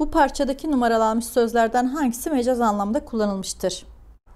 Bu parçadaki numaralanmış sözlerden hangisi mecaz anlamda kullanılmıştır?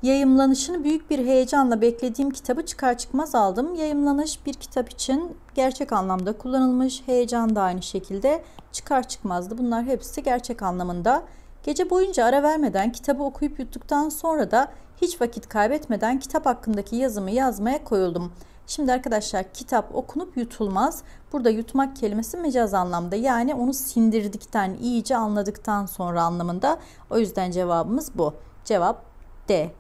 Yayımlanışını büyük bir heyecanla beklediğim kitabı çıkar çıkmaz aldım. Yayımlanış bir kitap için gerçek anlamda kullanılmış, heyecan da aynı şekilde çıkar çıkmazdı. Bunlar hepsi gerçek anlamında. Gece boyunca ara vermeden kitabı okuyup yuttuktan sonra da hiç vakit kaybetmeden kitap hakkındaki yazımı yazmaya koyuldum.'' Şimdi arkadaşlar kitap okunup yutulmaz. Burada yutmak kelimesi mecaz anlamda yani onu sindirdikten, iyice anladıktan sonra anlamında. O yüzden cevabımız bu. Cevap D.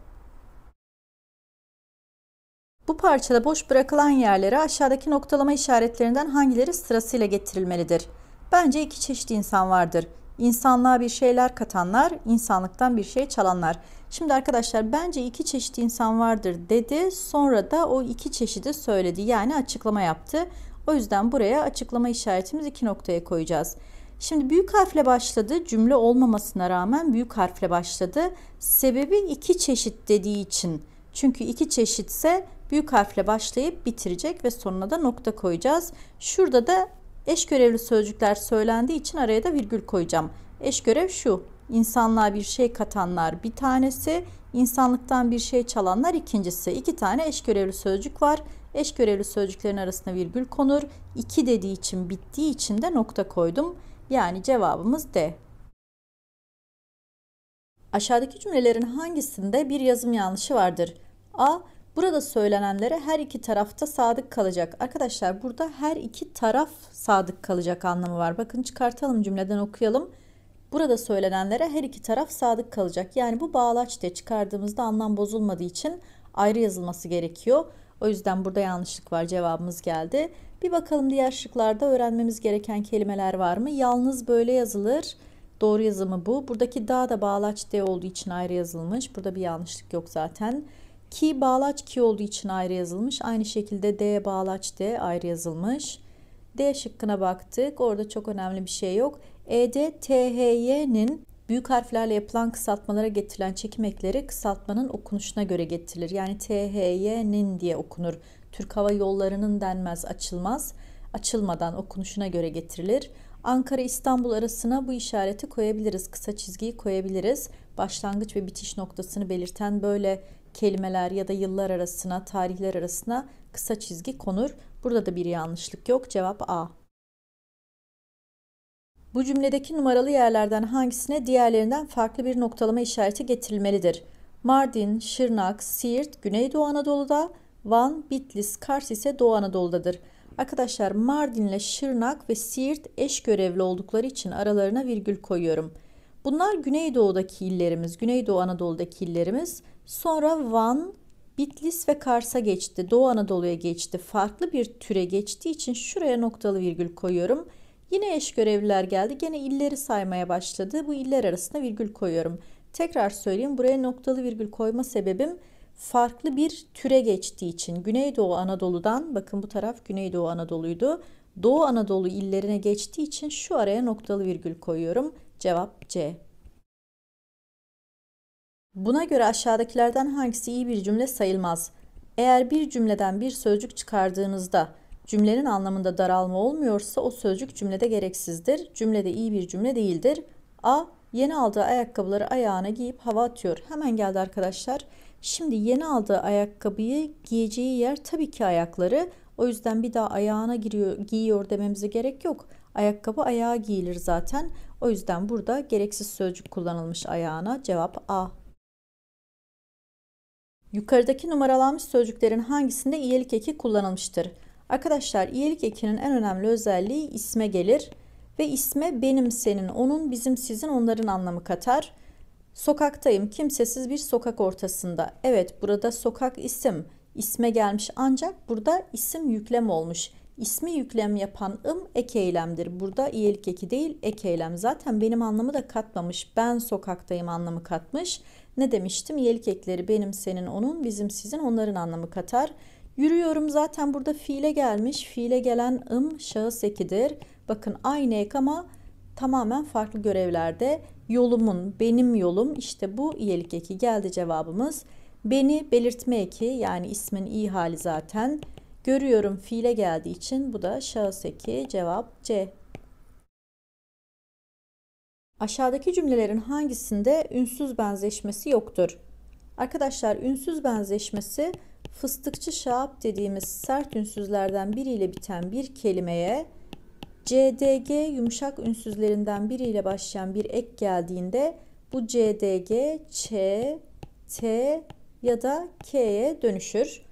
Bu parçada boş bırakılan yerlere aşağıdaki noktalama işaretlerinden hangileri sırasıyla getirilmelidir? Bence iki çeşit insan vardır. İnsanlığa bir şeyler katanlar, insanlıktan bir şey çalanlar. Şimdi arkadaşlar bence iki çeşit insan vardır dedi. Sonra da o iki çeşidi söyledi. Yani açıklama yaptı. O yüzden buraya açıklama işaretimiz iki noktaya koyacağız. Şimdi büyük harfle başladı. Cümle olmamasına rağmen büyük harfle başladı. Sebebi iki çeşit dediği için. Çünkü iki çeşitse büyük harfle başlayıp bitirecek ve sonuna da nokta koyacağız. Şurada da Eş görevli sözcükler söylendiği için araya da virgül koyacağım. Eş görev şu. İnsanlığa bir şey katanlar bir tanesi, insanlıktan bir şey çalanlar ikincisi. İki tane eş görevli sözcük var. Eş görevli sözcüklerin arasına virgül konur. İki dediği için bittiği için de nokta koydum. Yani cevabımız D. Aşağıdaki cümlelerin hangisinde bir yazım yanlışı vardır? A. Burada söylenenlere her iki tarafta sadık kalacak. Arkadaşlar burada her iki taraf sadık kalacak anlamı var. Bakın çıkartalım cümleden okuyalım. Burada söylenenlere her iki taraf sadık kalacak. Yani bu bağlaç diye çıkardığımızda anlam bozulmadığı için ayrı yazılması gerekiyor. O yüzden burada yanlışlık var cevabımız geldi. Bir bakalım diğer şıklarda öğrenmemiz gereken kelimeler var mı? Yalnız böyle yazılır. Doğru yazımı bu. Buradaki da da bağlaç D olduğu için ayrı yazılmış. Burada bir yanlışlık yok zaten. Ki bağlaç ki olduğu için ayrı yazılmış. Aynı şekilde D bağlaç D ayrı yazılmış. D şıkkına baktık. Orada çok önemli bir şey yok. E'de THY'nin büyük harflerle yapılan kısaltmalara getirilen çekim ekleri kısaltmanın okunuşuna göre getirilir. Yani THY'nin diye okunur. Türk Hava Yolları'nın denmez, açılmaz. Açılmadan okunuşuna göre getirilir. Ankara İstanbul arasına bu işareti koyabiliriz. Kısa çizgiyi koyabiliriz. Başlangıç ve bitiş noktasını belirten böyle kelimeler ya da yıllar arasına, tarihler arasına kısa çizgi konur. Burada da bir yanlışlık yok. Cevap A. Bu cümledeki numaralı yerlerden hangisine diğerlerinden farklı bir noktalama işareti getirilmelidir? Mardin, Şırnak, Siirt, Güneydoğu Anadolu'da, Van, Bitlis, Kars ise Doğu Anadolu'dadır. Arkadaşlar Mardin'le Şırnak ve Siirt eş görevli oldukları için aralarına virgül koyuyorum. Bunlar Güneydoğu'daki illerimiz, Güneydoğu Anadolu'daki illerimiz. Sonra Van, Bitlis ve Kars'a geçti. Doğu Anadolu'ya geçti. Farklı bir türe geçtiği için şuraya noktalı virgül koyuyorum. Yine eş görevliler geldi. Gene illeri saymaya başladı. Bu iller arasına virgül koyuyorum. Tekrar söyleyeyim. Buraya noktalı virgül koyma sebebim farklı bir türe geçtiği için Güneydoğu Anadolu'dan bakın bu taraf Güneydoğu Anadolu'ydu. Doğu Anadolu illerine geçtiği için şu araya noktalı virgül koyuyorum. Cevap C. Buna göre aşağıdakilerden hangisi iyi bir cümle sayılmaz? Eğer bir cümleden bir sözcük çıkardığınızda cümlenin anlamında daralma olmuyorsa o sözcük cümlede gereksizdir. Cümlede iyi bir cümle değildir. A. Yeni aldığı ayakkabıları ayağına giyip hava atıyor. Hemen geldi arkadaşlar. Şimdi yeni aldığı ayakkabıyı giyeceği yer tabii ki ayakları. O yüzden bir daha ayağına giriyor, giyiyor dememize gerek yok. Ayakkabı ayağa giyilir zaten. O yüzden burada gereksiz sözcük kullanılmış ayağına. Cevap A. Yukarıdaki numaralanmış sözcüklerin hangisinde iyilik eki kullanılmıştır? Arkadaşlar iyilik ekinin en önemli özelliği isme gelir ve isme benim, senin, onun, bizim, sizin, onların anlamı katar. Sokaktayım, kimsesiz bir sokak ortasında. Evet, burada sokak isim, isme gelmiş ancak burada isim yüklem olmuş. İsmi yüklem yapan ım ek eylemdir. Burada iyilik eki değil ek eylem. Zaten benim anlamı da katmamış. Ben sokaktayım anlamı katmış. Ne demiştim? Yelkekleri benim, senin, onun, bizim, sizin, onların anlamı katar. Yürüyorum zaten burada fiile gelmiş. Fiile gelen ım şahıs ekidir. Bakın aynı ek ama tamamen farklı görevlerde. Yolumun, benim yolum işte bu iyelik eki geldi cevabımız. Beni belirtme eki yani ismin iyi hali zaten. Görüyorum fiile geldiği için bu da şahıs eki cevap C. Aşağıdaki cümlelerin hangisinde ünsüz benzeşmesi yoktur? Arkadaşlar ünsüz benzeşmesi fıstıkçı şaap dediğimiz sert ünsüzlerden biriyle biten bir kelimeye CDG yumuşak ünsüzlerinden biriyle başlayan bir ek geldiğinde bu CDG, Ç, T ya da K'ye dönüşür.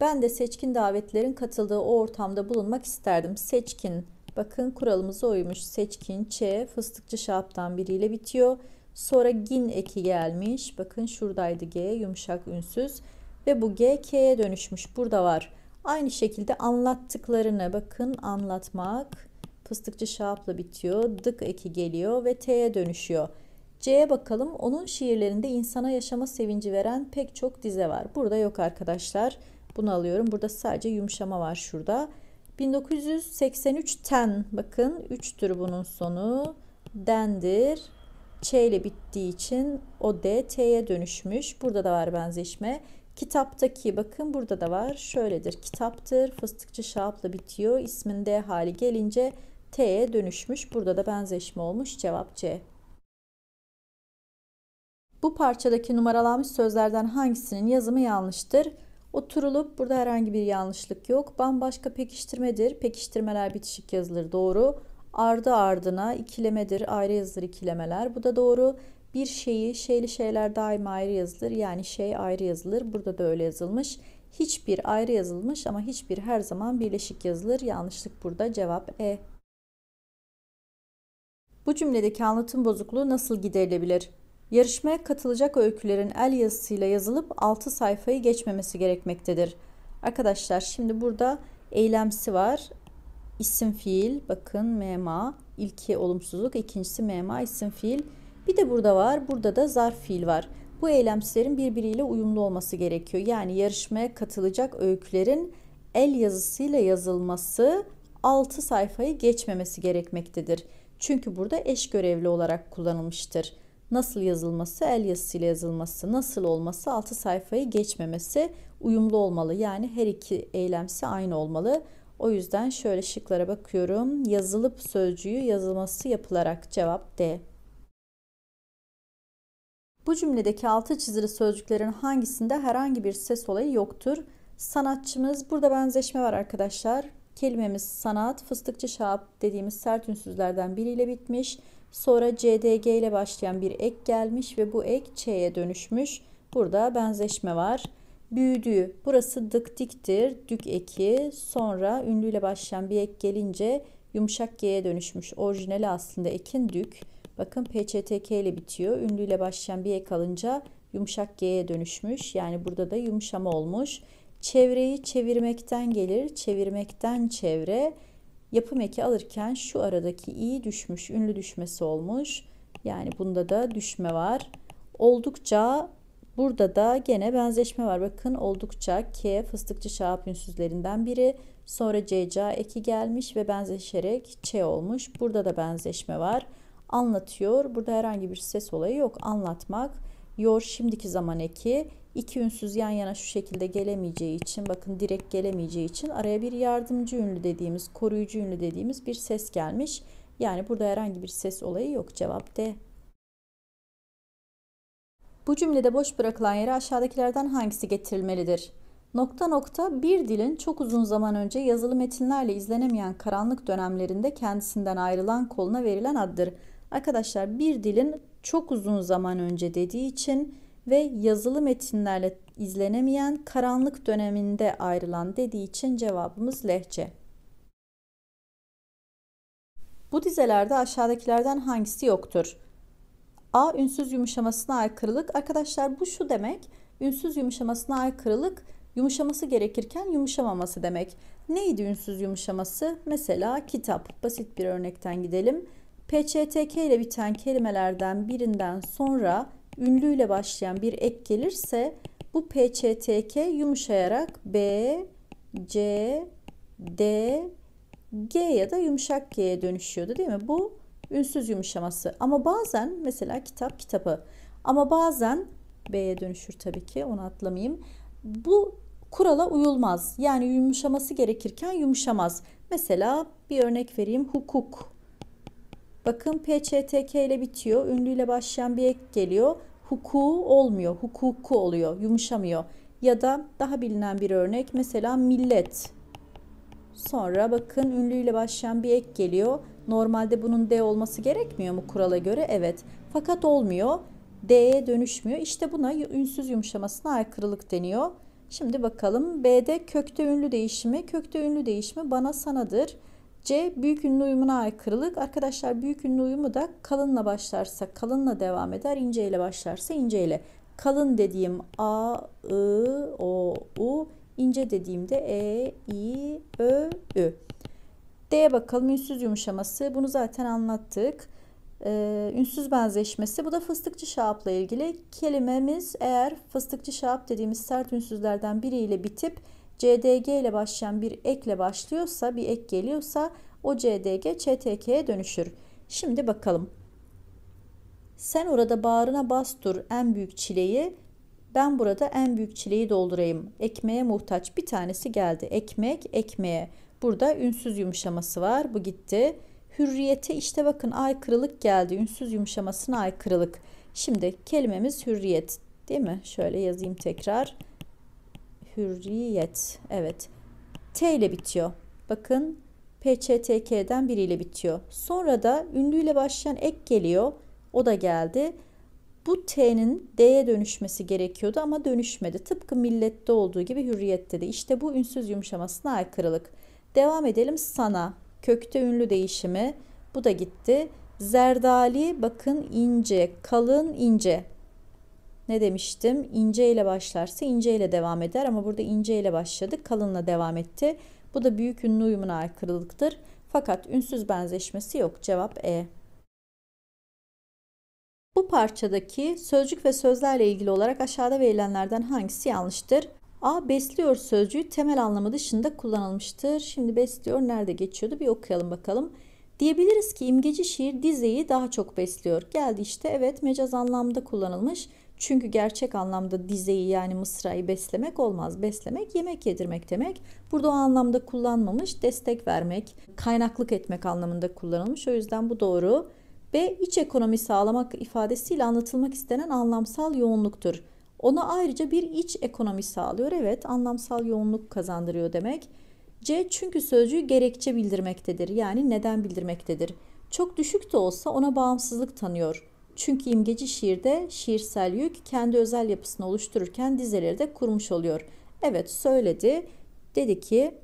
Ben de seçkin davetlerin katıldığı o ortamda bulunmak isterdim. Seçkin Bakın kuralımıza uymuş. Seçkin, Ç, fıstıkçı şaptan biriyle bitiyor. Sonra gin eki gelmiş. Bakın şuradaydı G yumuşak ünsüz. Ve bu G K'ye dönüşmüş. Burada var. Aynı şekilde anlattıklarını bakın anlatmak. Fıstıkçı şapla bitiyor. Dık eki geliyor ve T'ye dönüşüyor. C'ye bakalım. Onun şiirlerinde insana yaşama sevinci veren pek çok dize var. Burada yok arkadaşlar. Bunu alıyorum. Burada sadece yumuşama var şurada. 1983 ten bakın üçtür bunun sonu. Dendir. Ç ile bittiği için o D T'ye dönüşmüş. Burada da var benzeşme. Kitaptaki bakın burada da var. Şöyledir. Kitaptır. Fıstıkçı şapla bitiyor. ismin D hali gelince T'ye dönüşmüş. Burada da benzeşme olmuş. Cevap C. Bu parçadaki numaralanmış sözlerden hangisinin yazımı yanlıştır? Oturulup burada herhangi bir yanlışlık yok. Bambaşka pekiştirmedir. Pekiştirmeler bitişik yazılır doğru. Ardı ardına ikilemedir. Ayrı yazılır ikilemeler. Bu da doğru. Bir şeyi şeyli şeyler daima ayrı yazılır. Yani şey ayrı yazılır. Burada da öyle yazılmış. Hiçbir ayrı yazılmış ama hiçbir her zaman birleşik yazılır. Yanlışlık burada cevap E. Bu cümledeki anlatım bozukluğu nasıl giderilebilir? Yarışmaya katılacak öykülerin el yazısıyla yazılıp 6 sayfayı geçmemesi gerekmektedir. Arkadaşlar şimdi burada eylemsi var. İsim fiil bakın mema ilki olumsuzluk ikincisi mema isim fiil. Bir de burada var burada da zarf fiil var. Bu eylemsilerin birbiriyle uyumlu olması gerekiyor. Yani yarışmaya katılacak öykülerin el yazısıyla yazılması 6 sayfayı geçmemesi gerekmektedir. Çünkü burada eş görevli olarak kullanılmıştır nasıl yazılması, el yazısıyla yazılması, nasıl olması, altı sayfayı geçmemesi uyumlu olmalı. Yani her iki eylemsi aynı olmalı. O yüzden şöyle şıklara bakıyorum. Yazılıp sözcüğü yazılması yapılarak cevap D. Bu cümledeki altı çizili sözcüklerin hangisinde herhangi bir ses olayı yoktur? Sanatçımız burada benzeşme var arkadaşlar. Kelimemiz sanat, fıstıkçı şahap dediğimiz sert ünsüzlerden biriyle bitmiş. Sonra CDG ile başlayan bir ek gelmiş ve bu ek Ç'ye dönüşmüş. Burada benzeşme var. Büyüdüğü burası dık diktir dük eki sonra ünlüyle başlayan bir ek gelince yumuşak G'ye dönüşmüş. Orijinali aslında ekin dük. Bakın PCTK ile bitiyor. Ünlüyle başlayan bir ek alınca yumuşak G'ye dönüşmüş. Yani burada da yumuşama olmuş. Çevreyi çevirmekten gelir. Çevirmekten çevre yapım eki alırken şu aradaki iyi düşmüş, ünlü düşmesi olmuş. Yani bunda da düşme var. Oldukça burada da gene benzeşme var. Bakın oldukça K fıstıkçı şahap ünsüzlerinden biri. Sonra CCA eki gelmiş ve benzeşerek Ç olmuş. Burada da benzeşme var. Anlatıyor. Burada herhangi bir ses olayı yok. Anlatmak. Yor şimdiki zaman eki iki ünsüz yan yana şu şekilde gelemeyeceği için bakın direkt gelemeyeceği için araya bir yardımcı ünlü dediğimiz koruyucu ünlü dediğimiz bir ses gelmiş. Yani burada herhangi bir ses olayı yok cevap D. Bu cümlede boş bırakılan yere aşağıdakilerden hangisi getirilmelidir? Nokta nokta bir dilin çok uzun zaman önce yazılı metinlerle izlenemeyen karanlık dönemlerinde kendisinden ayrılan koluna verilen addır. Arkadaşlar bir dilin çok uzun zaman önce dediği için ve yazılı metinlerle izlenemeyen karanlık döneminde ayrılan dediği için cevabımız lehçe. Bu dizelerde aşağıdakilerden hangisi yoktur? A. Ünsüz yumuşamasına aykırılık. Arkadaşlar bu şu demek. Ünsüz yumuşamasına aykırılık yumuşaması gerekirken yumuşamaması demek. Neydi ünsüz yumuşaması? Mesela kitap. Basit bir örnekten gidelim. PCTK ile biten kelimelerden birinden sonra ünlüyle başlayan bir ek gelirse bu PCTK yumuşayarak B, C, D, G ya da yumuşak G'ye dönüşüyordu değil mi? Bu ünsüz yumuşaması. Ama bazen mesela kitap kitabı ama bazen B'ye dönüşür tabii ki onu atlamayayım. Bu kurala uyulmaz. Yani yumuşaması gerekirken yumuşamaz. Mesela bir örnek vereyim hukuk Bakın PCTK ile bitiyor. ünlüyle başlayan bir ek geliyor. Hukuku olmuyor. Hukuku oluyor. Yumuşamıyor. Ya da daha bilinen bir örnek mesela millet. Sonra bakın ünlüyle başlayan bir ek geliyor. Normalde bunun D olması gerekmiyor mu kurala göre? Evet. Fakat olmuyor. D'ye dönüşmüyor. İşte buna ünsüz yumuşamasına aykırılık deniyor. Şimdi bakalım B'de kökte ünlü değişimi. Kökte ünlü değişimi bana sanadır. C. Büyük ünlü uyumuna aykırılık. Arkadaşlar büyük ünlü uyumu da kalınla başlarsa kalınla devam eder. ince ile başlarsa ince ile. Kalın dediğim A, I, O, U. ince dediğimde E, I, Ö, Ü. D'ye bakalım ünsüz yumuşaması. Bunu zaten anlattık. Ee, ünsüz benzeşmesi. Bu da fıstıkçı şaapla ilgili. Kelimemiz eğer fıstıkçı şaap dediğimiz sert ünsüzlerden biriyle bitip CDG ile başlayan bir ekle başlıyorsa, bir ek geliyorsa o CDG ÇTK'ye dönüşür. Şimdi bakalım. Sen orada bağrına bastır en büyük çileyi. Ben burada en büyük çileyi doldurayım. Ekmeğe muhtaç bir tanesi geldi. Ekmek, ekmeğe. Burada ünsüz yumuşaması var. Bu gitti. Hürriyete işte bakın aykırılık geldi. Ünsüz yumuşamasına aykırılık. Şimdi kelimemiz hürriyet değil mi? Şöyle yazayım tekrar hürriyet. Evet. T ile bitiyor. Bakın PCTK'den biriyle bitiyor. Sonra da ünlüyle başlayan ek geliyor. O da geldi. Bu T'nin D'ye dönüşmesi gerekiyordu ama dönüşmedi. Tıpkı millette olduğu gibi hürriyette de. İşte bu ünsüz yumuşamasına aykırılık. Devam edelim sana. Kökte ünlü değişimi. Bu da gitti. Zerdali bakın ince, kalın ince ne demiştim? İnce ile başlarsa ince ile devam eder ama burada ince ile başladı, kalınla devam etti. Bu da büyük ünlü uyumuna aykırılıktır. Fakat ünsüz benzeşmesi yok. Cevap E. Bu parçadaki sözcük ve sözlerle ilgili olarak aşağıda verilenlerden hangisi yanlıştır? A. Besliyor sözcüğü temel anlamı dışında kullanılmıştır. Şimdi besliyor nerede geçiyordu bir okuyalım bakalım. Diyebiliriz ki imgeci şiir dizeyi daha çok besliyor. Geldi işte evet mecaz anlamda kullanılmış. Çünkü gerçek anlamda dizeyi yani mısrayı beslemek olmaz. Beslemek yemek yedirmek demek. Burada o anlamda kullanmamış, destek vermek, kaynaklık etmek anlamında kullanılmış. O yüzden bu doğru. Ve iç ekonomi sağlamak ifadesiyle anlatılmak istenen anlamsal yoğunluktur. Ona ayrıca bir iç ekonomi sağlıyor. Evet, anlamsal yoğunluk kazandırıyor demek. C çünkü sözcüğü gerekçe bildirmektedir. Yani neden bildirmektedir. Çok düşük de olsa ona bağımsızlık tanıyor çünkü imgeci şiirde şiirsel yük kendi özel yapısını oluştururken dizeleri de kurmuş oluyor. Evet söyledi. Dedi ki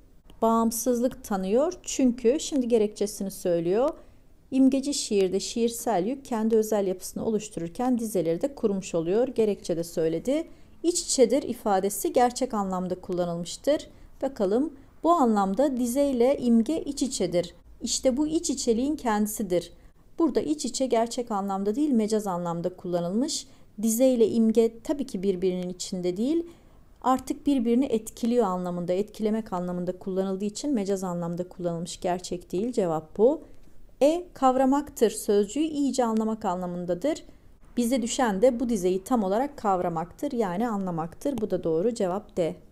bağımsızlık tanıyor çünkü şimdi gerekçesini söylüyor. İmgeci şiirde şiirsel yük kendi özel yapısını oluştururken dizeleri de kurmuş oluyor. Gerekçe de söyledi. İç içedir ifadesi gerçek anlamda kullanılmıştır. Bakalım bu anlamda dize ile imge iç içedir. İşte bu iç içeliğin kendisidir. Burada iç içe gerçek anlamda değil mecaz anlamda kullanılmış. Dize ile imge tabii ki birbirinin içinde değil artık birbirini etkiliyor anlamında, etkilemek anlamında kullanıldığı için mecaz anlamda kullanılmış gerçek değil cevap bu. E kavramaktır sözcüğü iyice anlamak anlamındadır. Bize düşen de bu dizeyi tam olarak kavramaktır yani anlamaktır. Bu da doğru cevap D.